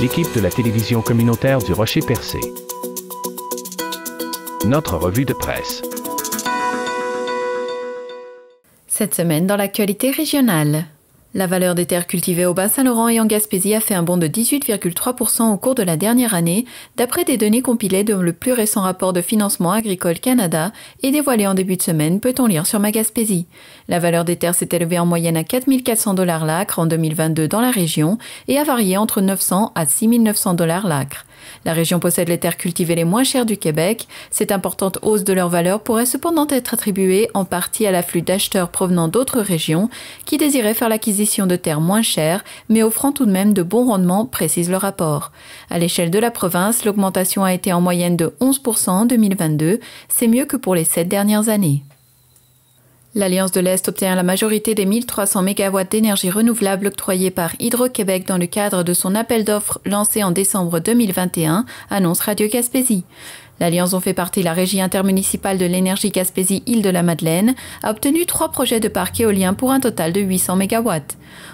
l'équipe de la télévision communautaire du Rocher Percé. Notre revue de presse. Cette semaine dans l'actualité régionale. La valeur des terres cultivées au Bas-Saint-Laurent et en Gaspésie a fait un bond de 18,3% au cours de la dernière année, d'après des données compilées dans le plus récent rapport de financement agricole Canada et dévoilé en début de semaine, peut-on lire sur Ma La valeur des terres s'est élevée en moyenne à 4400 dollars l'acre en 2022 dans la région et a varié entre 900 à 6900 dollars l'acre. La région possède les terres cultivées les moins chères du Québec. Cette importante hausse de leur valeur pourrait cependant être attribuée en partie à l'afflux d'acheteurs provenant d'autres régions qui désiraient faire l'acquisition de terres moins chères, mais offrant tout de même de bons rendements, précise le rapport. À l'échelle de la province, l'augmentation a été en moyenne de 11% en 2022. C'est mieux que pour les sept dernières années. L'Alliance de l'Est obtient la majorité des 1300 MW d'énergie renouvelable octroyée par Hydro-Québec dans le cadre de son appel d'offres lancé en décembre 2021, annonce Radio Caspésie. L'Alliance dont fait partie la Régie intermunicipale de l'énergie Gaspésie Île de la Madeleine a obtenu trois projets de parcs éoliens pour un total de 800 MW.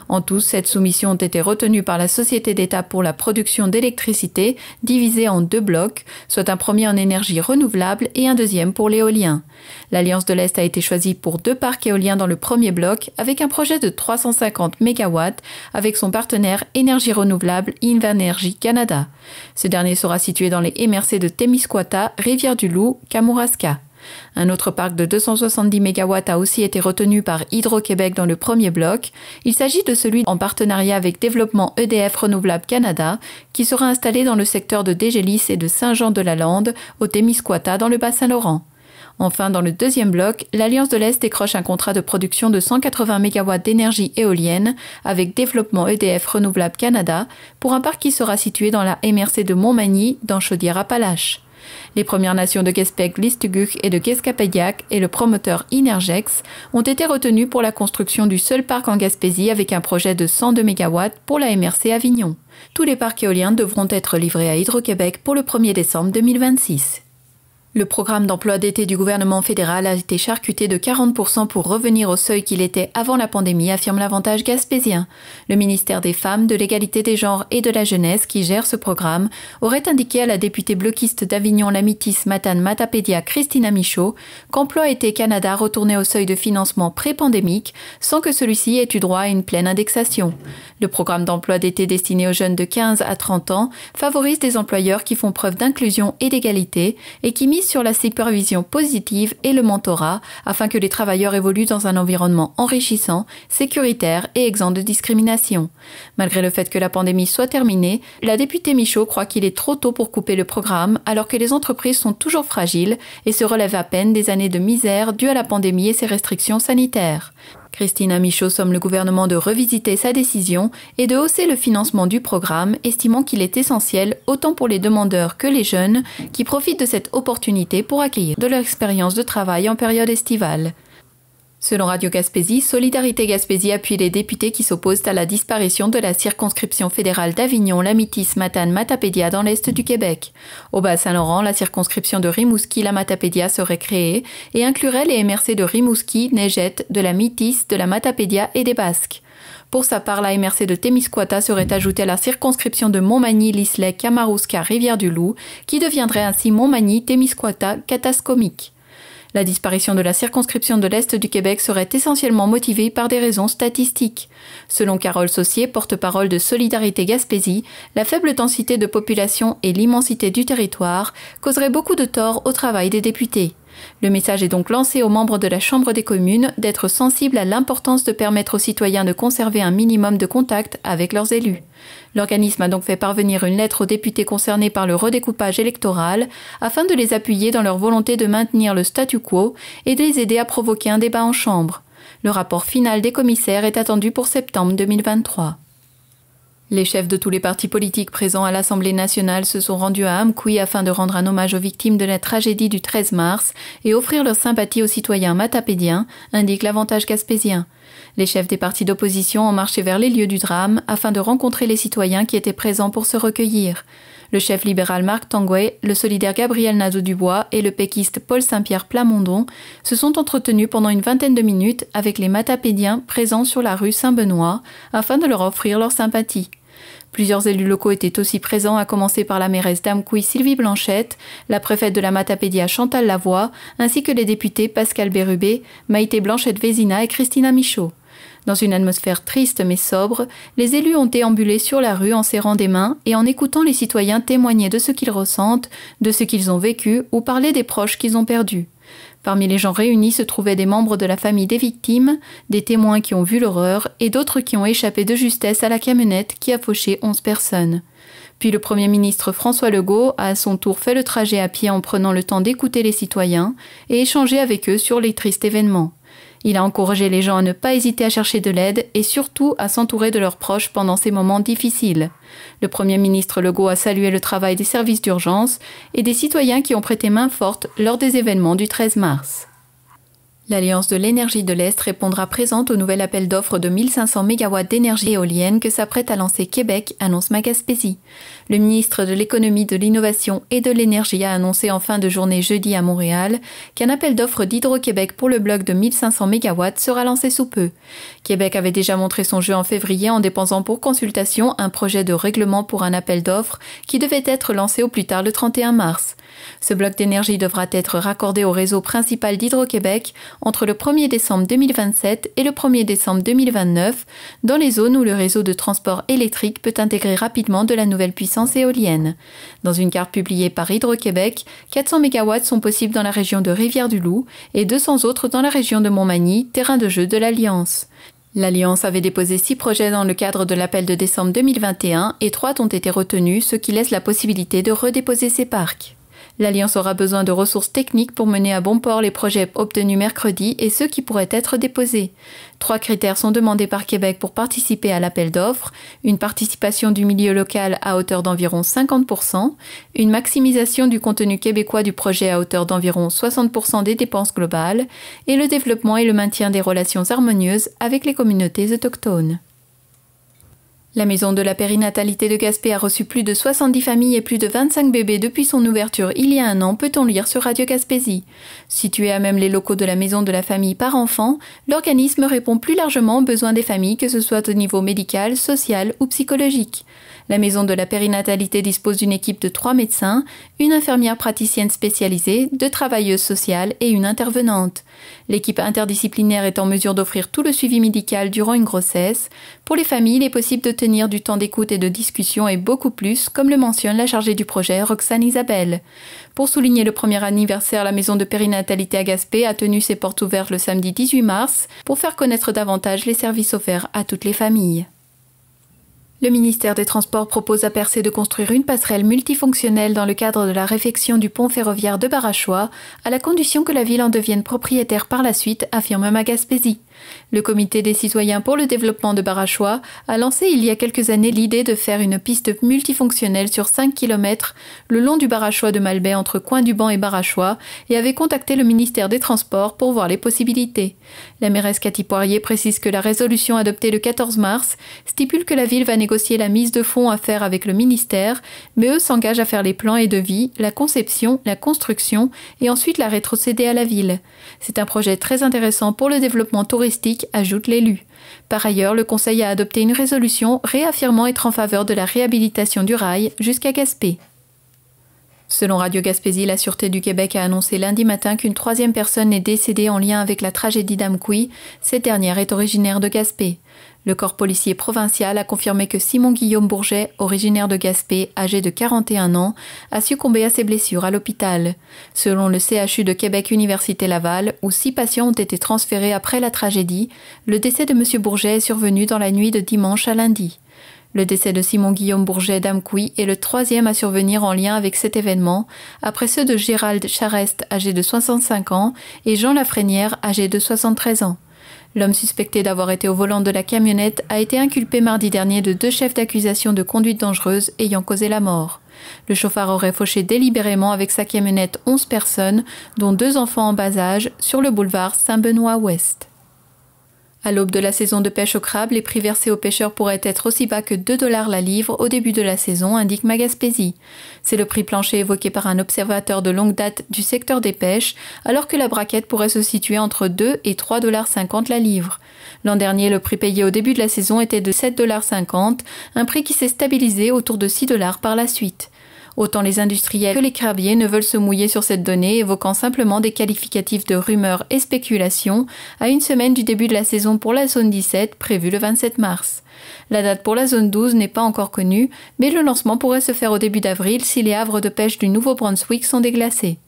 En tout, cette soumission ont été retenues par la Société d'État pour la production d'électricité, divisée en deux blocs, soit un premier en énergie renouvelable et un deuxième pour l'éolien. L'Alliance de l'Est a été choisie pour deux parcs éoliens dans le premier bloc, avec un projet de 350 MW avec son partenaire énergie renouvelable Invernergy Canada. Ce dernier sera situé dans les MRC de Témiscouata, Rivière-du-Loup, Kamouraska. Un autre parc de 270 MW a aussi été retenu par Hydro-Québec dans le premier bloc. Il s'agit de celui en partenariat avec Développement EDF Renouvelable Canada, qui sera installé dans le secteur de Dégélis et de Saint-Jean-de-la-Lande, au Témiscouata, dans le Bas-Saint-Laurent. Enfin, dans le deuxième bloc, l'Alliance de l'Est décroche un contrat de production de 180 MW d'énergie éolienne avec Développement EDF Renouvelable Canada pour un parc qui sera situé dans la MRC de Montmagny, dans Chaudière-Appalaches. Les Premières Nations de Kespek, Listuguk et de Guescapédiac et le promoteur Inergex ont été retenus pour la construction du seul parc en Gaspésie avec un projet de 102 MW pour la MRC Avignon. Tous les parcs éoliens devront être livrés à Hydro-Québec pour le 1er décembre 2026. Le programme d'emploi d'été du gouvernement fédéral a été charcuté de 40% pour revenir au seuil qu'il était avant la pandémie, affirme l'avantage gaspésien. Le ministère des Femmes, de l'égalité des genres et de la jeunesse, qui gère ce programme, aurait indiqué à la députée bloquiste d'Avignon Lamitis Matan Matapedia Christina Michaud qu'Emploi été Canada retournait au seuil de financement pré-pandémique sans que celui-ci ait eu droit à une pleine indexation. Le programme d'emploi d'été destiné aux jeunes de 15 à 30 ans favorise des employeurs qui font preuve d'inclusion et d'égalité et qui misent sur la supervision positive et le mentorat afin que les travailleurs évoluent dans un environnement enrichissant, sécuritaire et exempt de discrimination. Malgré le fait que la pandémie soit terminée, la députée Michaud croit qu'il est trop tôt pour couper le programme alors que les entreprises sont toujours fragiles et se relèvent à peine des années de misère dues à la pandémie et ses restrictions sanitaires. Christina Michaud somme le gouvernement de revisiter sa décision et de hausser le financement du programme, estimant qu'il est essentiel, autant pour les demandeurs que les jeunes, qui profitent de cette opportunité pour accueillir de leur expérience de travail en période estivale. Selon Radio Gaspésie, Solidarité Gaspésie appuie les députés qui s'opposent à la disparition de la circonscription fédérale d'Avignon, Lamitis, Matane, Matapédia dans l'est du Québec. Au Bas-Saint-Laurent, la circonscription de Rimouski, la Matapédia serait créée et inclurait les MRC de Rimouski, Neigette, de la Mitis, de la Matapédia et des Basques. Pour sa part, la MRC de Témiscouata serait ajoutée à la circonscription de Montmagny, Lislet, Camarouska, Rivière-du-Loup, qui deviendrait ainsi Montmagny, Témiscouata, Catascomique. La disparition de la circonscription de l'Est du Québec serait essentiellement motivée par des raisons statistiques. Selon Carole Saussier, porte-parole de Solidarité Gaspésie, la faible densité de population et l'immensité du territoire causeraient beaucoup de tort au travail des députés. Le message est donc lancé aux membres de la Chambre des communes d'être sensibles à l'importance de permettre aux citoyens de conserver un minimum de contact avec leurs élus. L'organisme a donc fait parvenir une lettre aux députés concernés par le redécoupage électoral afin de les appuyer dans leur volonté de maintenir le statu quo et de les aider à provoquer un débat en Chambre. Le rapport final des commissaires est attendu pour septembre 2023. Les chefs de tous les partis politiques présents à l'Assemblée nationale se sont rendus à Amkoui afin de rendre un hommage aux victimes de la tragédie du 13 mars et offrir leur sympathie aux citoyens matapédiens, indique l'avantage caspésien. Les chefs des partis d'opposition ont marché vers les lieux du drame afin de rencontrer les citoyens qui étaient présents pour se recueillir. Le chef libéral Marc Tanguay, le solidaire Gabriel Nazo dubois et le péquiste Paul Saint-Pierre Plamondon se sont entretenus pendant une vingtaine de minutes avec les matapédiens présents sur la rue Saint-Benoît afin de leur offrir leur sympathie. Plusieurs élus locaux étaient aussi présents, à commencer par la mairesse d'Amcouy Sylvie Blanchette, la préfète de la Matapédia Chantal Lavoie, ainsi que les députés Pascal Bérubé, Maïté Blanchette-Vézina et Christina Michaud. Dans une atmosphère triste mais sobre, les élus ont déambulé sur la rue en serrant des mains et en écoutant les citoyens témoigner de ce qu'ils ressentent, de ce qu'ils ont vécu ou parler des proches qu'ils ont perdus. Parmi les gens réunis se trouvaient des membres de la famille des victimes, des témoins qui ont vu l'horreur et d'autres qui ont échappé de justesse à la camionnette qui a fauché 11 personnes. Puis le Premier ministre François Legault a à son tour fait le trajet à pied en prenant le temps d'écouter les citoyens et échanger avec eux sur les tristes événements. Il a encouragé les gens à ne pas hésiter à chercher de l'aide et surtout à s'entourer de leurs proches pendant ces moments difficiles. Le Premier ministre Legault a salué le travail des services d'urgence et des citoyens qui ont prêté main forte lors des événements du 13 mars. L'Alliance de l'énergie de l'Est répondra présente au nouvel appel d'offres de 1500 MW d'énergie éolienne que s'apprête à lancer Québec, annonce Magaspésie. Le ministre de l'économie, de l'innovation et de l'énergie a annoncé en fin de journée jeudi à Montréal qu'un appel d'offres d'Hydro-Québec pour le bloc de 1500 MW sera lancé sous peu. Québec avait déjà montré son jeu en février en dépensant pour consultation un projet de règlement pour un appel d'offres qui devait être lancé au plus tard le 31 mars. Ce bloc d'énergie devra être raccordé au réseau principal d'Hydro-Québec entre le 1er décembre 2027 et le 1er décembre 2029 dans les zones où le réseau de transport électrique peut intégrer rapidement de la nouvelle puissance éolienne. Dans une carte publiée par Hydro-Québec, 400 MW sont possibles dans la région de Rivière-du-Loup et 200 autres dans la région de Montmagny, terrain de jeu de l'Alliance. L'Alliance avait déposé six projets dans le cadre de l'appel de décembre 2021 et trois ont été retenus, ce qui laisse la possibilité de redéposer ces parcs. L'Alliance aura besoin de ressources techniques pour mener à bon port les projets obtenus mercredi et ceux qui pourraient être déposés. Trois critères sont demandés par Québec pour participer à l'appel d'offres, une participation du milieu local à hauteur d'environ 50%, une maximisation du contenu québécois du projet à hauteur d'environ 60% des dépenses globales, et le développement et le maintien des relations harmonieuses avec les communautés autochtones. La maison de la périnatalité de Gaspé a reçu plus de 70 familles et plus de 25 bébés depuis son ouverture il y a un an, peut-on lire sur Radio Gaspésie. Située à même les locaux de la maison de la famille par enfant, l'organisme répond plus largement aux besoins des familles, que ce soit au niveau médical, social ou psychologique. La maison de la périnatalité dispose d'une équipe de trois médecins, une infirmière praticienne spécialisée, deux travailleuses sociales et une intervenante. L'équipe interdisciplinaire est en mesure d'offrir tout le suivi médical durant une grossesse. Pour les familles, il est possible de tenir du temps d'écoute et de discussion et beaucoup plus, comme le mentionne la chargée du projet, Roxane Isabelle. Pour souligner le premier anniversaire, la maison de périnatalité à Gaspé a tenu ses portes ouvertes le samedi 18 mars pour faire connaître davantage les services offerts à toutes les familles. Le ministère des Transports propose à Percé de construire une passerelle multifonctionnelle dans le cadre de la réfection du pont ferroviaire de Barachois, à la condition que la ville en devienne propriétaire par la suite, affirme Magaspésie. Le comité des citoyens pour le développement de Barachois a lancé il y a quelques années l'idée de faire une piste multifonctionnelle sur 5 km le long du Barachois de Malbay entre coin du Banc et Barachois et avait contacté le ministère des Transports pour voir les possibilités. La mairesse Cathy Poirier précise que la résolution adoptée le 14 mars stipule que la ville va négocier la mise de fonds à faire avec le ministère, mais eux s'engagent à faire les plans et devis, la conception, la construction et ensuite la rétrocéder à la ville. C'est un projet très intéressant pour le développement touristique ajoute l'élu. Par ailleurs, le Conseil a adopté une résolution réaffirmant être en faveur de la réhabilitation du rail jusqu'à Gaspé. Selon Radio Gaspésie, la Sûreté du Québec a annoncé lundi matin qu'une troisième personne est décédée en lien avec la tragédie d'Amkoui. Cette dernière est originaire de Gaspé. Le corps policier provincial a confirmé que Simon Guillaume Bourget, originaire de Gaspé, âgé de 41 ans, a succombé à ses blessures à l'hôpital. Selon le CHU de Québec Université Laval, où six patients ont été transférés après la tragédie, le décès de M. Bourget est survenu dans la nuit de dimanche à lundi. Le décès de Simon Guillaume Bourget d'Amqui est le troisième à survenir en lien avec cet événement, après ceux de Gérald Charest, âgé de 65 ans, et Jean Lafrenière, âgé de 73 ans. L'homme suspecté d'avoir été au volant de la camionnette a été inculpé mardi dernier de deux chefs d'accusation de conduite dangereuse ayant causé la mort. Le chauffard aurait fauché délibérément avec sa camionnette 11 personnes, dont deux enfants en bas âge, sur le boulevard Saint-Benoît-Ouest. À l'aube de la saison de pêche au crabe, les prix versés aux pêcheurs pourraient être aussi bas que 2 dollars la livre au début de la saison, indique Magaspésie. C'est le prix plancher évoqué par un observateur de longue date du secteur des pêches, alors que la braquette pourrait se situer entre 2 et 3 dollars 50 la livre. L'an dernier, le prix payé au début de la saison était de 7 dollars 50, un prix qui s'est stabilisé autour de 6 dollars par la suite. Autant les industriels que les crabiers ne veulent se mouiller sur cette donnée, évoquant simplement des qualificatifs de rumeurs et spéculations à une semaine du début de la saison pour la zone 17 prévue le 27 mars. La date pour la zone 12 n'est pas encore connue, mais le lancement pourrait se faire au début d'avril si les havres de pêche du Nouveau-Brunswick sont déglacés.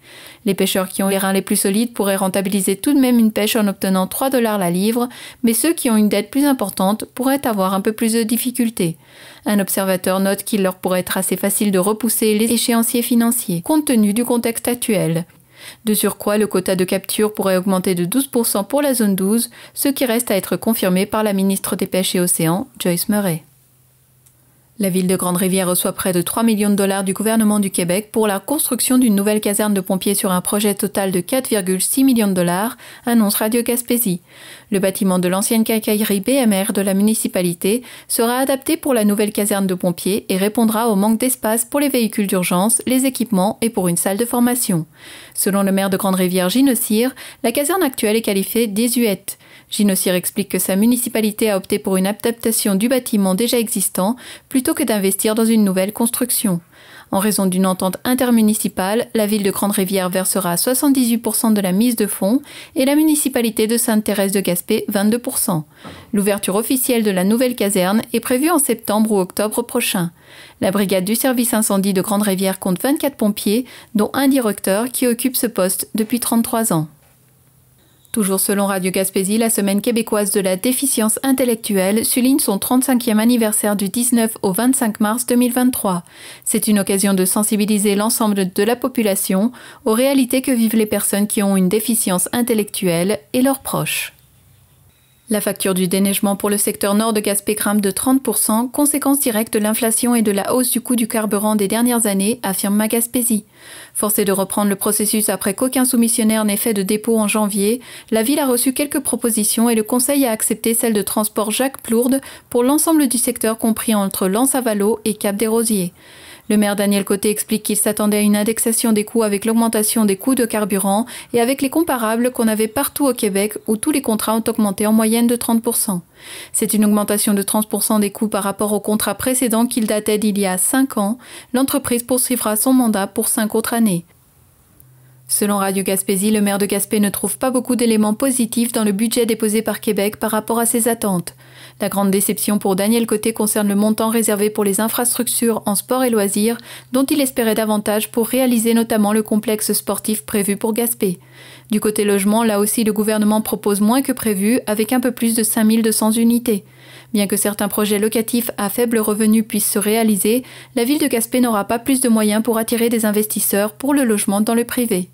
Les pêcheurs qui ont les reins les plus solides pourraient rentabiliser tout de même une pêche en obtenant 3 dollars la livre, mais ceux qui ont une dette plus importante pourraient avoir un peu plus de difficultés. Un observateur note qu'il leur pourrait être assez facile de repousser les échéanciers financiers, compte tenu du contexte actuel. De surcroît, le quota de capture pourrait augmenter de 12% pour la zone 12, ce qui reste à être confirmé par la ministre des Pêches et Océans, Joyce Murray. La ville de Grande-Rivière reçoit près de 3 millions de dollars du gouvernement du Québec pour la construction d'une nouvelle caserne de pompiers sur un projet total de 4,6 millions de dollars, annonce Radio Gaspésie. Le bâtiment de l'ancienne cacaillerie BMR de la municipalité sera adapté pour la nouvelle caserne de pompiers et répondra au manque d'espace pour les véhicules d'urgence, les équipements et pour une salle de formation. Selon le maire de Grande-Rivière, Gino la caserne actuelle est qualifiée désuète. Ginossier explique que sa municipalité a opté pour une adaptation du bâtiment déjà existant plutôt que d'investir dans une nouvelle construction. En raison d'une entente intermunicipale, la ville de Grande-Rivière versera 78% de la mise de fonds et la municipalité de Sainte-Thérèse de Gaspé 22%. L'ouverture officielle de la nouvelle caserne est prévue en septembre ou octobre prochain. La brigade du service incendie de Grande-Rivière compte 24 pompiers, dont un directeur qui occupe ce poste depuis 33 ans. Toujours selon Radio Gaspésie, la Semaine québécoise de la déficience intellectuelle souligne son 35e anniversaire du 19 au 25 mars 2023. C'est une occasion de sensibiliser l'ensemble de la population aux réalités que vivent les personnes qui ont une déficience intellectuelle et leurs proches. La facture du déneigement pour le secteur nord de Gaspé grimpe de 30%, conséquence directe de l'inflation et de la hausse du coût du carburant des dernières années, affirme Magaspésie. Forcée de reprendre le processus après qu'aucun soumissionnaire n'ait fait de dépôt en janvier, la ville a reçu quelques propositions et le conseil a accepté celle de transport Jacques Plourde pour l'ensemble du secteur compris entre lens et Cap-des-Rosiers. Le maire Daniel Côté explique qu'il s'attendait à une indexation des coûts avec l'augmentation des coûts de carburant et avec les comparables qu'on avait partout au Québec où tous les contrats ont augmenté en moyenne de 30%. C'est une augmentation de 30% des coûts par rapport au contrat précédent qu'il datait d'il y a 5 ans. L'entreprise poursuivra son mandat pour 5 autres années. Selon Radio Gaspésie, le maire de Gaspé ne trouve pas beaucoup d'éléments positifs dans le budget déposé par Québec par rapport à ses attentes. La grande déception pour Daniel Côté concerne le montant réservé pour les infrastructures en sport et loisirs, dont il espérait davantage pour réaliser notamment le complexe sportif prévu pour Gaspé. Du côté logement, là aussi le gouvernement propose moins que prévu, avec un peu plus de 5200 unités. Bien que certains projets locatifs à faible revenu puissent se réaliser, la ville de Gaspé n'aura pas plus de moyens pour attirer des investisseurs pour le logement dans le privé.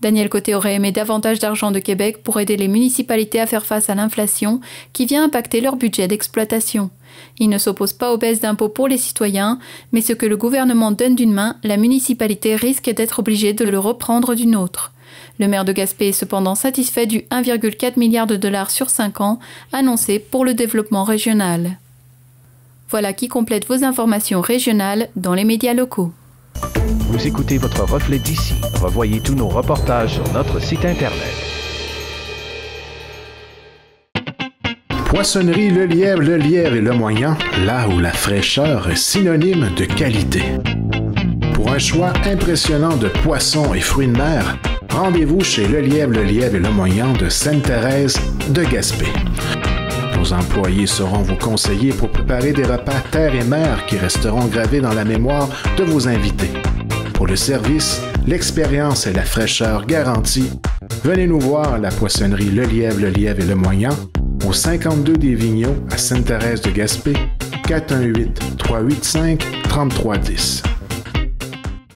Daniel Côté aurait aimé davantage d'argent de Québec pour aider les municipalités à faire face à l'inflation qui vient impacter leur budget d'exploitation. Il ne s'oppose pas aux baisses d'impôts pour les citoyens, mais ce que le gouvernement donne d'une main, la municipalité risque d'être obligée de le reprendre d'une autre. Le maire de Gaspé est cependant satisfait du 1,4 milliard de dollars sur 5 ans annoncé pour le développement régional. Voilà qui complète vos informations régionales dans les médias locaux. Vous écoutez votre reflet d'ici. Revoyez tous nos reportages sur notre site Internet. Poissonnerie Le Lièvre, Le Lièvre et Le Moyen, là où la fraîcheur est synonyme de qualité. Pour un choix impressionnant de poissons et fruits de mer, rendez-vous chez Le Lièvre, Le Lièvre et Le Moyen de Sainte-Thérèse de Gaspé. Nos employés seront vos conseillers pour préparer des repas terre et mer qui resteront gravés dans la mémoire de vos invités. Pour le service, l'expérience et la fraîcheur garantie, venez nous voir à la poissonnerie Le Lièvre, Le Lièvre et Le Moyen, au 52 des Vignaux, à Sainte-Thérèse de Gaspé, 418-385-3310.